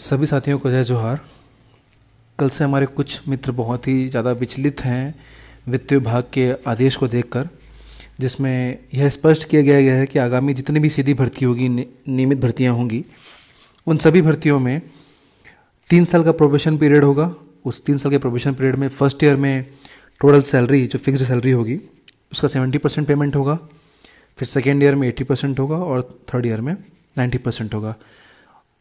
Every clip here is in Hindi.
सभी साथियों को जय जोहार कल से हमारे कुछ मित्र बहुत ही ज़्यादा विचलित हैं वित्त विभाग के आदेश को देखकर जिसमें यह स्पष्ट किया गया, गया है कि आगामी जितनी भी सीधी भर्ती होगी नियमित भर्तियां होंगी उन सभी भर्तियों में तीन साल का प्रोबेशन पीरियड होगा उस तीन साल के प्रोबेशन पीरियड में फर्स्ट ईयर में टोटल सैलरी जो फिक्स्ड सैलरी होगी उसका सेवेंटी परसेंट पेमेंट होगा फिर सेकेंड ईयर में एट्टी परसेंट होगा और थर्ड ईयर में नाइन्टी परसेंट होगा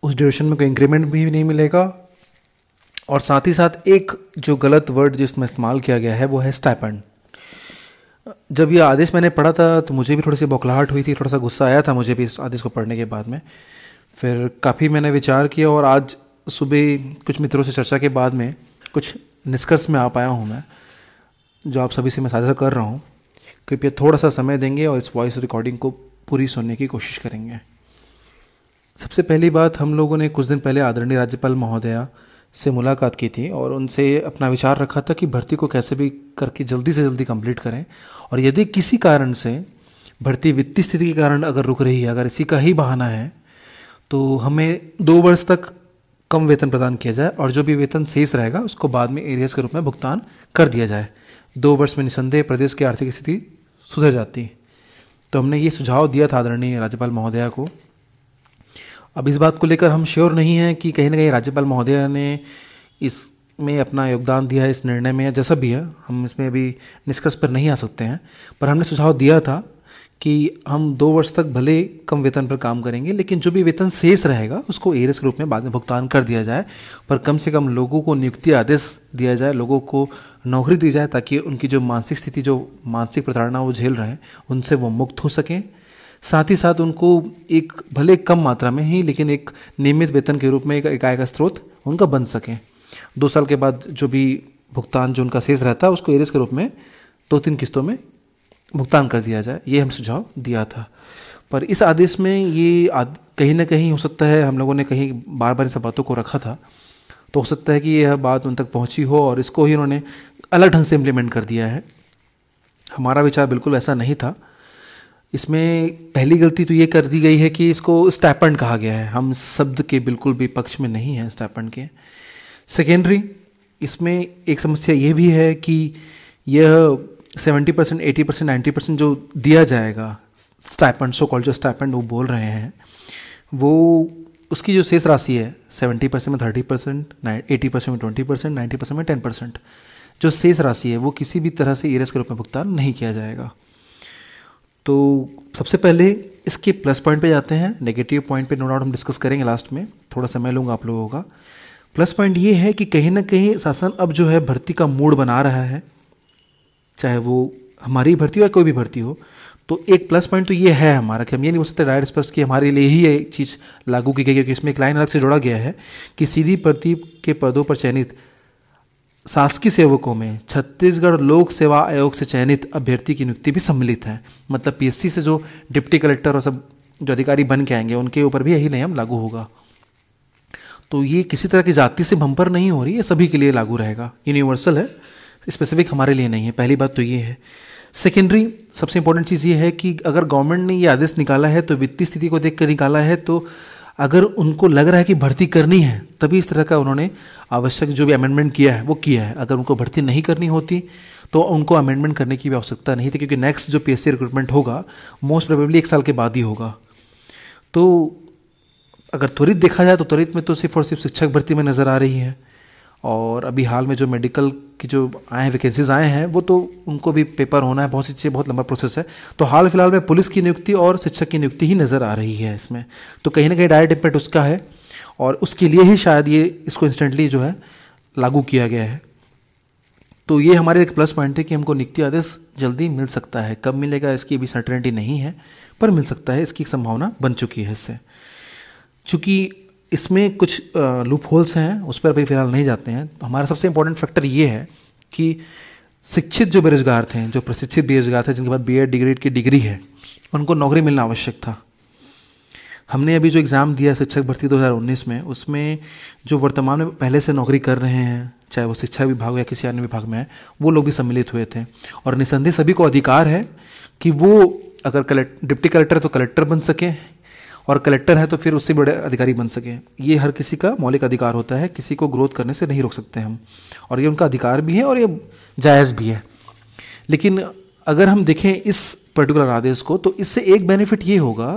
उस ड्यूरेशन में कोई इंक्रीमेंट भी नहीं मिलेगा और साथ ही साथ एक जो गलत वर्ड जिसमें इस्तेमाल किया गया है वो है स्टैपन जब ये आदेश मैंने पढ़ा था तो मुझे भी थोड़ी सी बौखलाहट हुई थी थोड़ा सा गुस्सा आया था मुझे भी इस आदेश को पढ़ने के बाद में फिर काफ़ी मैंने विचार किया और आज सुबह कुछ मित्रों से चर्चा के बाद में कुछ निष्कर्ष में आ पाया हूँ मैं जो आप सभी से मैं साझा कर रहा हूँ कृपया थोड़ा सा समय देंगे और इस वॉइस रिकॉर्डिंग को पूरी सुनने की कोशिश करेंगे सबसे पहली बात हम लोगों ने कुछ दिन पहले आदरणीय राज्यपाल महोदया से मुलाकात की थी और उनसे अपना विचार रखा था कि भर्ती को कैसे भी करके जल्दी से जल्दी कंप्लीट करें और यदि किसी कारण से भर्ती वित्तीय स्थिति के कारण अगर रुक रही है अगर इसी का ही बहाना है तो हमें दो वर्ष तक कम वेतन प्रदान किया जाए और जो भी वेतन शेष रहेगा उसको बाद में एरियस के रूप में भुगतान कर दिया जाए दो वर्ष में निसंदेह प्रदेश की आर्थिक स्थिति सुधर जाती तो हमने ये सुझाव दिया था आदरणीय राज्यपाल महोदया को अब इस बात को लेकर हम श्योर नहीं हैं कि कहीं ना कहीं राज्यपाल महोदय ने इसमें अपना योगदान दिया है इस निर्णय में जैसा भी है हम इसमें अभी निष्कर्ष पर नहीं आ सकते हैं पर हमने सुझाव दिया था कि हम दो वर्ष तक भले कम वेतन पर काम करेंगे लेकिन जो भी वेतन शेष रहेगा उसको एरियस के रूप में बाद में भुगतान कर दिया जाए पर कम से कम लोगों को नियुक्ति आदेश दिया जाए लोगों को नौकरी दी जाए ताकि उनकी जो मानसिक स्थिति जो मानसिक प्रताड़ना वो झेल रहे हैं उनसे वो मुक्त हो सकें साथ ही साथ उनको एक भले कम मात्रा में ही लेकिन एक नियमित वेतन के रूप में एक आय का स्रोत उनका बन सकें दो साल के बाद जो भी भुगतान जो उनका शेष रहता है उसको एरियस के रूप में दो तीन किस्तों में भुगतान कर दिया जाए ये हम सुझाव दिया था पर इस आदेश में ये कहीं ना कहीं हो सकता है हम लोगों ने कहीं बार बार इन सब बातों को रखा था तो हो सकता है कि यह बात उन तक पहुंची हो और इसको ही उन्होंने अलग ढंग से इम्प्लीमेंट कर दिया है हमारा विचार बिल्कुल ऐसा नहीं था इसमें पहली गलती तो ये कर दी गई है कि इसको स्टैपन कहा गया है हम शब्द के बिल्कुल भी पक्ष में नहीं हैं स्टैपन के सेकेंडरी इसमें एक समस्या ये भी है कि यह seventy percent eighty percent ninety percent जो दिया जाएगा स्टैपन सो कॉल जो स्टैपन वो बोल रहे हैं वो उसकी जो शेष राशि है सेवेंटी परसेंट में थर्टी परसेंट एटी परसेंट में ट्वेंटी परसेंट नाइन्टी परसेंट में टेन परसेंट जो शेष राशि है वो किसी भी तरह से ईरस e के रूप में भुगतान नहीं किया जाएगा तो सबसे पहले इसके प्लस पॉइंट पे जाते हैं नेगेटिव पॉइंट पे नो डाउट हम डिस्कस करेंगे लास्ट में थोड़ा समय लूँगा आप लोगों का प्लस पॉइंट ये है कि कहीं ना कहीं शासन अब जो है भर्ती का मूड बना रहा है चाहे वो हमारी भर्ती हो या कोई भी भर्ती हो तो एक प्लस पॉइंट तो ये है हमारा कि हम ये नहीं बोल सकते डायरेक्ट स्पष्ट कि हमारे लिए ही एक चीज़ लागू की गई क्योंकि इसमें एक लाइन अलग से जोड़ा गया है कि सीधी भर्ती के पदों पर चयनित शासकीय सेवकों में छत्तीसगढ़ लोक सेवा आयोग से चयनित अभ्यर्थी की नियुक्ति भी सम्मिलित है मतलब पीएससी से जो डिप्टी कलेक्टर और सब जो अधिकारी बन के आएंगे उनके ऊपर भी यही नियम लागू होगा तो ये किसी तरह की जाति से भंपर नहीं हो रही है सभी के लिए लागू रहेगा यूनिवर्सल है स्पेसिफिक हमारे लिए नहीं है पहली बात तो ये है सेकेंडरी सबसे इंपॉर्टेंट चीज़ ये है कि अगर गवर्नमेंट ने ये आदेश निकाला है तो वित्तीय स्थिति को देख कर निकाला है तो अगर उनको लग रहा है कि भर्ती करनी है तभी इस तरह का उन्होंने आवश्यक जो भी अमेंडमेंट किया है वो किया है अगर उनको भर्ती नहीं करनी होती तो उनको अमेंडमेंट करने की भी आवश्यकता नहीं थी क्योंकि नेक्स्ट जो पी रिक्रूटमेंट होगा मोस्ट प्रोबेबली एक साल के बाद ही होगा तो अगर त्वरित देखा जाए तो त्वरित में तो सिर्फ और सिर्फ शिक्षक भर्ती में नज़र आ रही है और अभी हाल में जो मेडिकल की जो आए हैं वैकेंसीज आए हैं वो तो उनको भी पेपर होना है बहुत सी चीज़ें बहुत लंबा प्रोसेस है तो हाल फिलहाल में पुलिस की नियुक्ति और शिक्षक की नियुक्ति ही नज़र आ रही है इसमें तो कहीं ना कहीं डायरेक्ट इम्पैक्ट उसका है और उसके लिए ही शायद ये इसको इंस्टेंटली जो है लागू किया गया है तो ये हमारे एक प्लस पॉइंट है कि हमको नियुक्ति आदेश जल्दी मिल सकता है कब मिलेगा इसकी अभी सर्टेनिटी नहीं है पर मिल सकता है इसकी संभावना बन चुकी है इससे चूँकि इसमें कुछ लूप होल्स हैं उस पर अभी फिलहाल नहीं जाते हैं तो हमारा सबसे इंपॉर्टेंट फैक्टर ये है कि शिक्षित जो बेरोजगार थे जो प्रशिक्षित बेरोजगार थे जिनके पास बी डिग्री की डिग्री है उनको नौकरी मिलना आवश्यक था हमने अभी जो एग्ज़ाम दिया शिक्षक भर्ती 2019 में उसमें जो वर्तमान में पहले से नौकरी कर रहे हैं चाहे वो शिक्षा विभाग या किसी अन्य विभाग में है वो लोग भी सम्मिलित हुए थे और निसंदेह सभी को अधिकार है कि वो अगर कलेक्ट डिप्टी कलेक्टर तो कलेक्टर बन सके और कलेक्टर है तो फिर उससे बड़े अधिकारी बन सके ये हर किसी का मौलिक अधिकार होता है किसी को ग्रोथ करने से नहीं रोक सकते हम और ये उनका अधिकार भी है और ये जायज़ भी है लेकिन अगर हम देखें इस पर्टिकुलर आदेश को तो इससे एक बेनिफिट ये होगा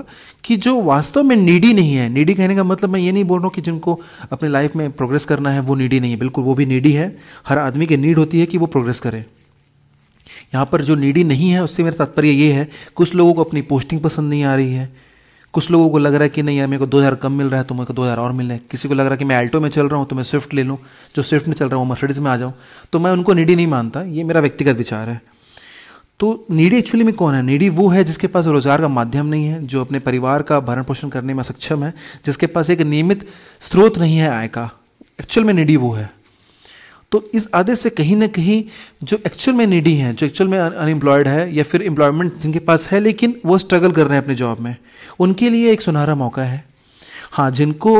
कि जो वास्तव में नीडी नहीं है नीडी कहने का मतलब मैं ये नहीं बोल रहा हूँ कि जिनको अपने लाइफ में प्रोग्रेस करना है वो नीडी नहीं है बिल्कुल वो भी नीडी है हर आदमी की नीड होती है कि वो प्रोग्रेस करे यहाँ पर जो नीडी नहीं है उससे मेरा तात्पर्य ये है कुछ लोगों को अपनी पोस्टिंग पसंद नहीं आ रही है कुछ लोगों को लग रहा है कि नहीं यार मेरे को दो हज़ार कम मिल रहा है तो मेरे को दो हज़ार और मिलना है किसी को लग रहा है कि मैं अल्टो में चल रहा हूँ तो मैं स्विफ्ट ले लूँ जो स्विफ्ट में चल रहा हूँ मर्सिडीज में आ जाऊँ तो मैं उनको नीडी नहीं मानता ये मेरा व्यक्तिगत विचार है तो नीडी एक्चुअली में कौन है नीडी वो है जिसके पास रोजगार का माध्यम नहीं है जो अपने परिवार का भरण पोषण करने में सक्षम है जिसके पास एक नियमित स्रोत नहीं है आय का एक्चुअल में नीडी वो है तो इस आदेश से कहीं ना कहीं जो एक्चुअल में निडी हैं जो एक्चुअल में अनएम्प्लॉयड है या फिर एम्प्लॉयमेंट जिनके पास है लेकिन वो स्ट्रगल कर रहे हैं अपने जॉब में उनके लिए एक सुनहरा मौका है हाँ जिनको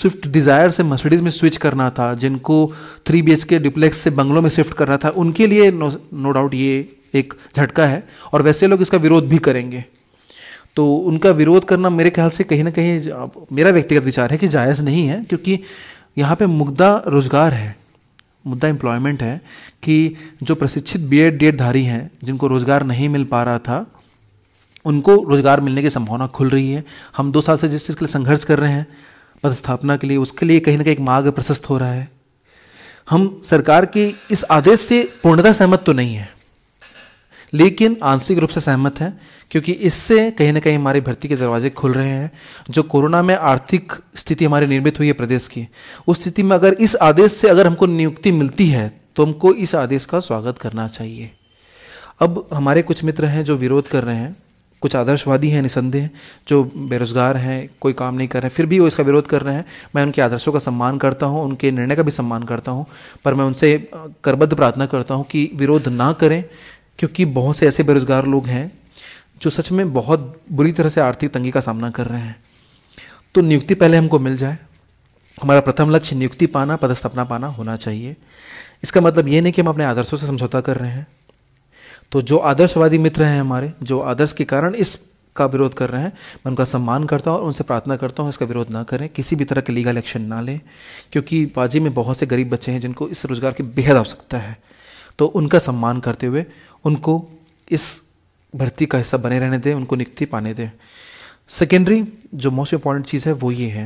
स्विफ्ट डिज़ायर से मर्सिडीज़ में स्विच करना था जिनको three B H K duplex से बंगलों में शिफ्ट करना था उनके लिए नो नो डाउट ये एक झटका है और वैसे लोग इसका विरोध भी करेंगे तो उनका विरोध करना मेरे ख्याल से कहीं ना कहीं मेरा व्यक्तिगत विचार है कि जायज़ नहीं है क्योंकि यहाँ पे मुद्दा रोज़गार है मुद्दा एम्प्लॉयमेंट है कि जो प्रशिक्षित बी एड डी हैं जिनको रोज़गार नहीं मिल पा रहा था उनको रोज़गार मिलने की संभावना खुल रही है हम दो साल से जिस चीज़ के लिए संघर्ष कर रहे हैं पदस्थापना के लिए उसके लिए कहीं ना कहीं एक मार्ग प्रशस्त हो रहा है हम सरकार के इस आदेश से पूर्णतः सहमत तो नहीं है लेकिन आंशिक रूप से सहमत हैं क्योंकि इससे कहीं ना कहीं हमारी भर्ती के दरवाजे खुल रहे हैं जो कोरोना में आर्थिक स्थिति हमारी निर्मित हुई है प्रदेश की उस स्थिति में अगर इस आदेश से अगर हमको नियुक्ति मिलती है तो हमको इस आदेश का स्वागत करना चाहिए अब हमारे कुछ मित्र हैं जो विरोध कर रहे हैं कुछ आदर्शवादी हैं निसंदेह जो बेरोजगार हैं कोई काम नहीं कर रहे हैं फिर भी वो इसका विरोध कर रहे हैं मैं उनके आदर्शों का सम्मान करता हूँ उनके निर्णय का भी सम्मान करता हूँ पर मैं उनसे करबद्ध प्रार्थना करता हूँ कि विरोध ना करें क्योंकि बहुत से ऐसे बेरोज़गार लोग हैं जो सच में बहुत बुरी तरह से आर्थिक तंगी का सामना कर रहे हैं तो नियुक्ति पहले हमको मिल जाए हमारा प्रथम लक्ष्य नियुक्ति पाना पदस्थापना पाना होना चाहिए इसका मतलब ये नहीं कि हम अपने आदर्शों से समझौता कर रहे हैं तो जो आदर्शवादी मित्र हैं हमारे जो आदर्श के कारण इस का विरोध कर रहे हैं मैं उनका सम्मान करता हूँ और उनसे प्रार्थना करता हूँ इसका विरोध ना करें किसी भी तरह के लीगल एक्शन ना लें क्योंकि बाजी में बहुत से गरीब बच्चे हैं जिनको इस रोज़गार की बेहद आवश्यकता है तो उनका सम्मान करते हुए उनको इस भर्ती का हिस्सा बने रहने दें उनको नियुक्ति पाने दें सेकेंडरी जो मोस्ट इम्पॉर्टेंट चीज़ है वो ये है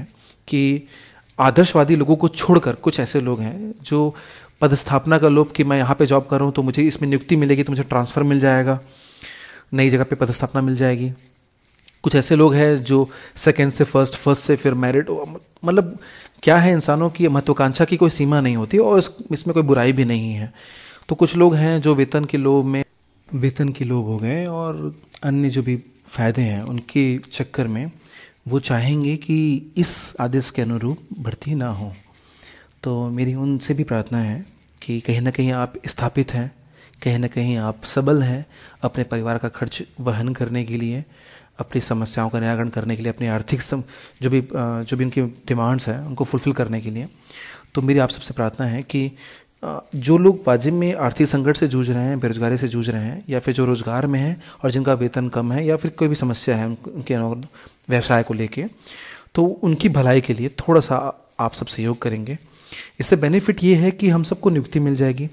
कि आदर्शवादी लोगों को छोड़कर कुछ ऐसे लोग हैं जो पदस्थापना का लोभ कि मैं यहाँ पे जॉब कर रहा हूँ तो मुझे इसमें नियुक्ति मिलेगी तो मुझे ट्रांसफ़र मिल जाएगा नई जगह पे पदस्थापना मिल जाएगी कुछ ऐसे लोग हैं जो सेकेंड से फर्स्ट फर्स्ट से फिर मैरिड मतलब क्या है इंसानों की महत्वाकांक्षा की कोई सीमा नहीं होती और इसमें कोई बुराई भी नहीं है तो कुछ लोग हैं जो वेतन के लोभ में वेतन के लोभ हो गए और अन्य जो भी फायदे हैं उनके चक्कर में वो चाहेंगे कि इस आदेश के अनुरूप भर्ती ना हो तो मेरी उनसे भी प्रार्थना है कि कहीं ना कहीं आप स्थापित हैं कहीं ना कहीं आप सबल हैं अपने परिवार का खर्च वहन करने के लिए अपनी समस्याओं का निराकरण करने के लिए अपने आर्थिक सम जो भी जो भी उनकी डिमांड्स हैं उनको फुलफ़िल करने के लिए तो मेरी आप सबसे प्रार्थना है कि जो लोग वाजिब में आर्थिक संकट से जूझ रहे हैं बेरोजगारी से जूझ रहे हैं या फिर जो रोज़गार में हैं और जिनका वेतन कम है या फिर कोई भी समस्या है उनके व्यवसाय को लेके तो उनकी भलाई के लिए थोड़ा सा आप सब सहयोग करेंगे इससे बेनिफिट ये है कि हम सबको नियुक्ति मिल जाएगी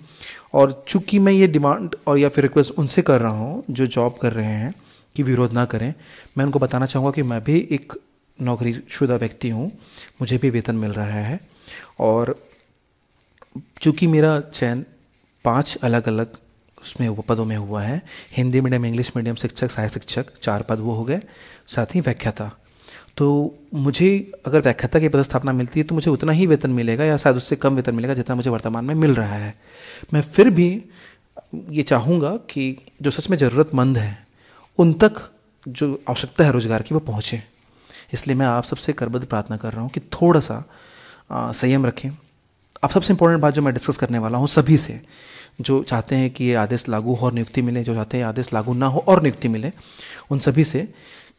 और चूंकि मैं ये डिमांड और या फिर रिक्वेस्ट उनसे कर रहा हूँ जो जॉब कर रहे हैं कि विरोध ना करें मैं उनको बताना चाहूँगा कि मैं भी एक नौकरीशुदा व्यक्ति हूँ मुझे भी वेतन मिल रहा है और चूँकि मेरा चयन पांच अलग अलग उसमें पदों में हुआ है हिंदी मीडियम इंग्लिश मीडियम शिक्षक सहायक शिक्षक चार पद वो हो गए साथ ही व्याख्याता तो मुझे अगर व्याख्याता की पदस्थापना मिलती है तो मुझे उतना ही वेतन मिलेगा या शायद उससे कम वेतन मिलेगा जितना मुझे वर्तमान में मिल रहा है मैं फिर भी ये चाहूँगा कि जो सच में ज़रूरतमंद है उन तक जो आवश्यकता है रोज़गार की वो पहुँचे इसलिए मैं आप सबसे करबद्ध प्रार्थना कर रहा हूँ कि थोड़ा सा संयम रखें अब सबसे इंपॉर्टेंट बात जो मैं डिस्कस करने वाला हूँ सभी से जो चाहते हैं कि ये आदेश लागू हो और नियुक्ति मिले जो चाहते हैं आदेश लागू ना हो और नियुक्ति मिले उन सभी से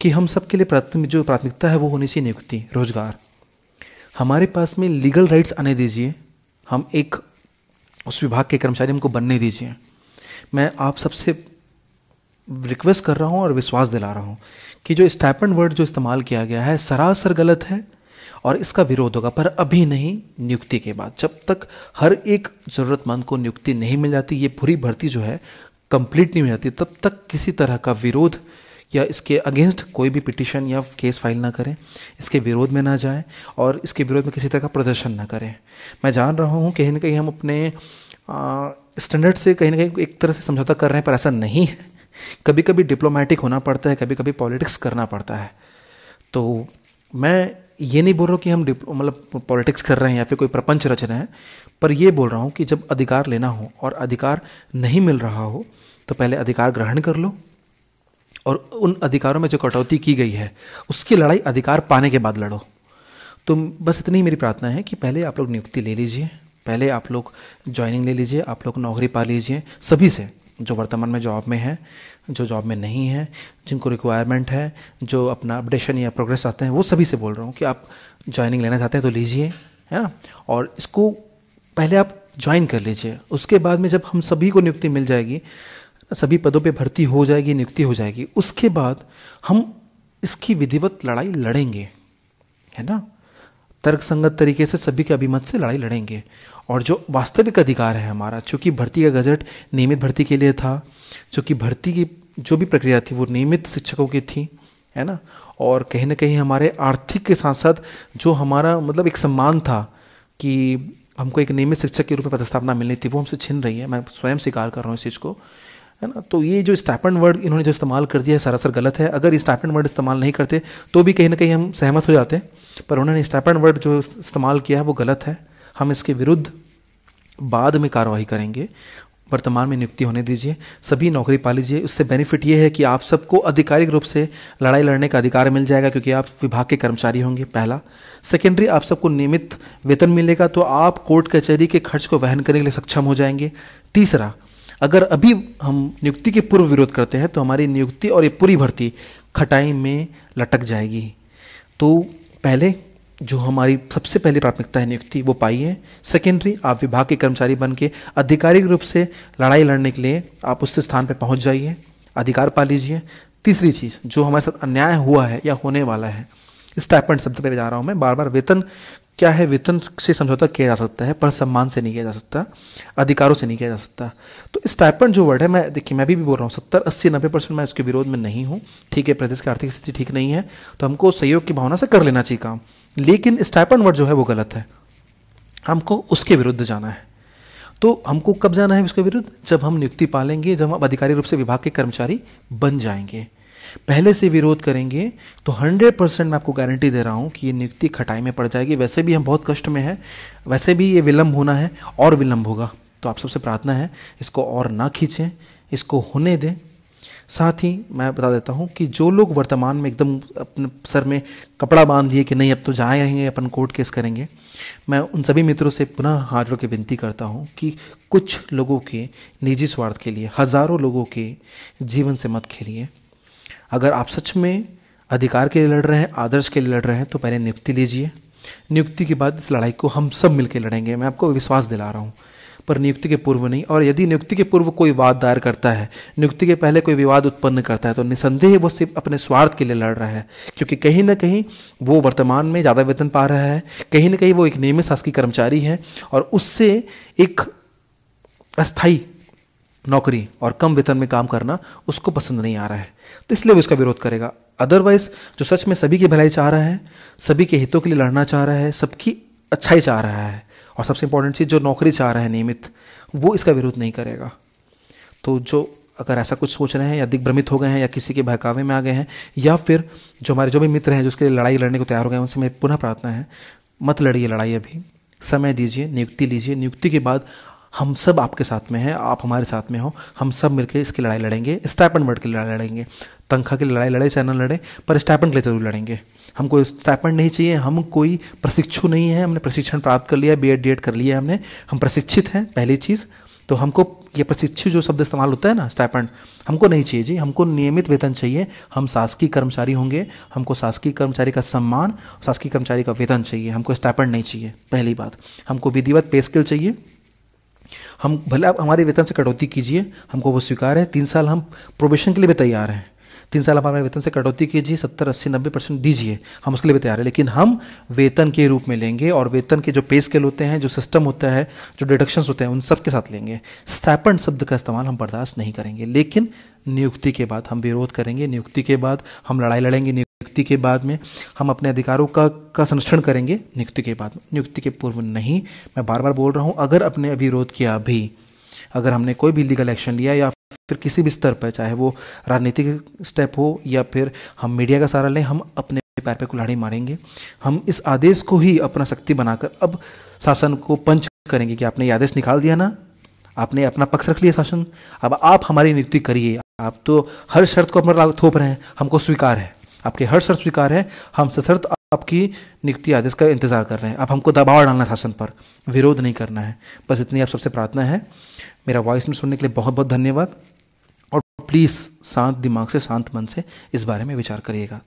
कि हम सब के लिए प्राथमिक जो प्राथमिकता है वो होनी चाहिए नियुक्ति रोजगार हमारे पास में लीगल राइट्स आने दीजिए हम एक उस विभाग के कर्मचारी हमको बनने दीजिए मैं आप सबसे रिक्वेस्ट कर रहा हूँ और विश्वास दिला रहा हूँ कि जो स्टैपन वर्ड जो इस्तेमाल किया गया है सरासर गलत है और इसका विरोध होगा पर अभी नहीं नियुक्ति के बाद जब तक हर एक ज़रूरतमंद को नियुक्ति नहीं मिल जाती ये पूरी भर्ती जो है कंप्लीट नहीं हो जाती तब तक किसी तरह का विरोध या इसके अगेंस्ट कोई भी पिटिशन या केस फाइल ना करें इसके विरोध में ना जाएं और इसके विरोध में किसी तरह का प्रदर्शन ना करें मैं जान रहा हूँ कहीं ना कहीं हम अपने स्टैंडर्ड से कहीं ना कहीं एक तरह से समझौता कर रहे हैं पर ऐसा नहीं है कभी कभी डिप्लोमेटिक होना पड़ता है कभी कभी पॉलिटिक्स करना पड़ता है तो मैं ये नहीं बोल रहा हूँ कि हम मतलब पॉलिटिक्स कर रहे हैं या फिर कोई प्रपंच रच रहे हैं पर यह बोल रहा हूँ कि जब अधिकार लेना हो और अधिकार नहीं मिल रहा हो तो पहले अधिकार ग्रहण कर लो और उन अधिकारों में जो कटौती की गई है उसकी लड़ाई अधिकार पाने के बाद लड़ो तो बस इतनी ही मेरी प्रार्थना है कि पहले आप लोग नियुक्ति ले लीजिए पहले आप लोग ज्वाइनिंग ले लीजिए आप लोग नौकरी पा लीजिए सभी से जो वर्तमान में जॉब में हैं जो जॉब में नहीं है जिनको रिक्वायरमेंट है जो अपना अपडेशन या प्रोग्रेस आते हैं वो सभी से बोल रहा हूँ कि आप ज्वाइनिंग लेना चाहते हैं तो लीजिए है ना और इसको पहले आप ज्वाइन कर लीजिए उसके बाद में जब हम सभी को नियुक्ति मिल जाएगी सभी पदों पे भर्ती हो जाएगी नियुक्ति हो जाएगी उसके बाद हम इसकी विधिवत लड़ाई लड़ेंगे है ना तर्कसंगत तरीके से सभी के अभिमत से लड़ाई लड़ेंगे और जो वास्तविक अधिकार है हमारा चूँकि भर्ती का गजट नियमित भर्ती के लिए था चूँकि भर्ती की जो भी प्रक्रिया थी वो नियमित शिक्षकों की थी है ना और कहीं ना कहीं हमारे आर्थिक के साथ साथ जो हमारा मतलब एक सम्मान था कि हमको एक नियमित शिक्षक के रूप में पदस्थापना मिलनी थी वो हमसे छिन रही है मैं स्वयं स्वीकार कर रहा हूँ इस चीज़ को है ना तो ये जो स्टैपन वर्ड इन्होंने जो इस्तेमाल कर दिया है सरासर गलत है अगर स्टैपन वर्ड इस्तेमाल नहीं करते तो भी कहीं ना कहीं हम सहमत हो जाते हैं पर उन्होंने स्टैपन वर्ड जो इस्तेमाल किया है वो गलत है हम इसके विरुद्ध बाद में कार्रवाई करेंगे वर्तमान में नियुक्ति होने दीजिए सभी नौकरी पा लीजिए उससे बेनिफिट ये है कि आप सबको आधिकारिक रूप से लड़ाई लड़ने का अधिकार मिल जाएगा क्योंकि आप विभाग के कर्मचारी होंगे पहला सेकेंडरी आप सबको नियमित वेतन मिलेगा तो आप कोर्ट कचहरी के खर्च को वहन करने के लिए सक्षम हो जाएंगे तीसरा अगर अभी हम नियुक्ति के पूर्व विरोध करते हैं तो हमारी नियुक्ति और ये पूरी भर्ती खटाई में लटक जाएगी तो पहले जो हमारी सबसे पहली प्राथमिकता है नियुक्ति वो पाई है सेकेंडरी आप विभाग के कर्मचारी बन के आधिकारिक रूप से लड़ाई लड़ने के लिए आप उस स्थान पर पहुंच जाइए अधिकार पा लीजिए तीसरी चीज़ जो हमारे साथ अन्याय हुआ है या होने वाला है स्टैपेंट शब्द पर जा रहा हूँ मैं बार बार वेतन क्या है वेतन से समझौता किया जा सकता है पर सम्मान से नहीं किया जा सकता अधिकारों से नहीं किया जा सकता तो स्टाइपेंड जो वर्ड है मैं देखिए मैं भी, भी बोल रहा हूँ सत्तर अस्सी नब्बे परसेंट मैं उसके विरोध में नहीं हूँ ठीक है प्रदेश की आर्थिक स्थिति ठीक नहीं है तो हमको सहयोग की भावना से कर लेना चाहिए काम लेकिन स्टाइपन वर्ड जो है वो गलत है हमको उसके विरुद्ध जाना है तो हमको कब जाना है उसके विरुद्ध जब हम नियुक्ति पालेंगे जब हम अधिकारी रूप से विभाग के कर्मचारी बन जाएंगे पहले से विरोध करेंगे तो 100 परसेंट मैं आपको गारंटी दे रहा हूं कि ये नियुक्ति खटाई में पड़ जाएगी वैसे भी हम बहुत कष्ट में हैं वैसे भी ये विलंब होना है और विलंब होगा तो आप सबसे प्रार्थना है इसको और ना खींचें इसको होने दें साथ ही मैं बता देता हूँ कि जो लोग वर्तमान में एकदम अपने सर में कपड़ा बांध लिए कि नहीं अब तो जाए रहेंगे अपन कोर्ट केस करेंगे मैं उन सभी मित्रों से पुनः हाथ जोड़ के विनती करता हूँ कि कुछ लोगों के निजी स्वार्थ के लिए हज़ारों लोगों के जीवन से मत खेलिए अगर आप सच में अधिकार के लिए लड़ रहे हैं आदर्श के लिए लड़ रहे हैं तो पहले नियुक्ति लीजिए नियुक्ति के बाद इस लड़ाई को हम सब मिलकर लड़ेंगे मैं आपको विश्वास दिला रहा हूँ पर नियुक्ति के पूर्व नहीं और यदि नियुक्ति के पूर्व कोई वाद दायर करता है नियुक्ति के पहले कोई विवाद उत्पन्न करता है तो निसंदेह वो सिर्फ अपने स्वार्थ के लिए लड़ रहा है क्योंकि कहीं ना कहीं वो वर्तमान में ज़्यादा वेतन पा रहा है कहीं ना कहीं वो एक नियमित शासकीय कर्मचारी है और उससे एक अस्थायी नौकरी और कम वेतन में काम करना उसको पसंद नहीं आ रहा है तो इसलिए वो इसका विरोध करेगा अदरवाइज जो सच में सभी की भलाई चाह रहा है सभी के हितों के लिए लड़ना चाह रहा है सबकी अच्छाई चाह रहा है और सबसे इंपॉर्टेंट चीज़ जो नौकरी चाह रहा है नियमित वो इसका विरोध नहीं करेगा तो जो अगर ऐसा कुछ सोच रहे हैं या दिग्भ्रमित हो गए हैं या किसी के बहकावे में आ गए हैं या फिर जो हमारे जो भी मित्र हैं जो उसके लिए लड़ाई लड़ने को तैयार हो गए हैं उनसे मेरी पुनः प्रार्थना है मत लड़िए लड़ाई अभी समय दीजिए नियुक्ति लीजिए नियुक्ति के बाद हम सब आपके साथ में हैं आप हमारे साथ में हो हम सब मिलकर इसकी लड़ाई लड़ेंगे स्टैपन वर्ड की लड़ाई लड़ेंगे तनख्वाह की लड़ाई लड़े चाहे न लड़े पर स्टैपन के लिए जरूर लड़ेंगे हमको स्टाइपेंड नहीं चाहिए हम कोई प्रशिक्षु नहीं है हमने प्रशिक्षण प्राप्त कर लिया बी एड डी एड कर लिया हमने हम प्रशिक्षित हैं पहली चीज़ तो हमको ये प्रशिक्षु जो शब्द इस्तेमाल होता है ना स्टैपन हमको नहीं चाहिए जी हमको नियमित वेतन चाहिए हम शासकीय कर्मचारी होंगे हमको शासकीय कर्मचारी का सम्मान शासकीय कर्मचारी का वेतन चाहिए हमको स्टैपन नहीं चाहिए पहली बात हमको विधिवत पे स्किल चाहिए हम भले आप हमारे वेतन से कटौती कीजिए हमको वो स्वीकार है तीन साल हम प्रोबेशन के लिए भी तैयार हैं तीन साल हमारे वेतन से कटौती कीजिए सत्तर अस्सी नब्बे परसेंट दीजिए हम उसके लिए भी तैयार है लेकिन हम वेतन के रूप में लेंगे और वेतन के जो पे स्केल होते हैं जो सिस्टम होता है जो डिडक्शंस होते हैं उन सब के साथ लेंगे स्थापन शब्द का इस्तेमाल हम बर्दाश्त नहीं करेंगे लेकिन नियुक्ति के बाद हम विरोध करेंगे नियुक्ति के बाद हम लड़ाई लड़ेंगे नियुक्ति के बाद में हम अपने अधिकारों का का संरक्षण करेंगे नियुक्ति के बाद में नियुक्ति के पूर्व नहीं मैं बार बार बोल रहा हूँ अगर अपने विरोध किया भी अगर हमने कोई भी लीगल एक्शन लिया या फिर किसी भी स्तर पर चाहे वो राजनीतिक स्टेप हो या फिर हम मीडिया का सहारा लें हम अपने पैर पे कुल्हाड़ी मारेंगे हम इस आदेश को ही अपना शक्ति बनाकर अब शासन को पंच करेंगे कि आपने ये आदेश निकाल दिया ना आपने अपना पक्ष रख लिया शासन अब आप हमारी नियुक्ति करिए आप तो हर शर्त को अपना थोप रहे हैं हमको स्वीकार है आपके हर शर्त स्वीकार है हम सशर्त आपकी नियुक्ति आदेश का इंतजार कर रहे हैं आप हमको दबाव डालना शासन पर विरोध नहीं करना है बस इतनी आप सबसे प्रार्थना है मेरा वॉइस में सुनने के लिए बहुत बहुत धन्यवाद प्लीज़ शांत दिमाग से शांत मन से इस बारे में विचार करिएगा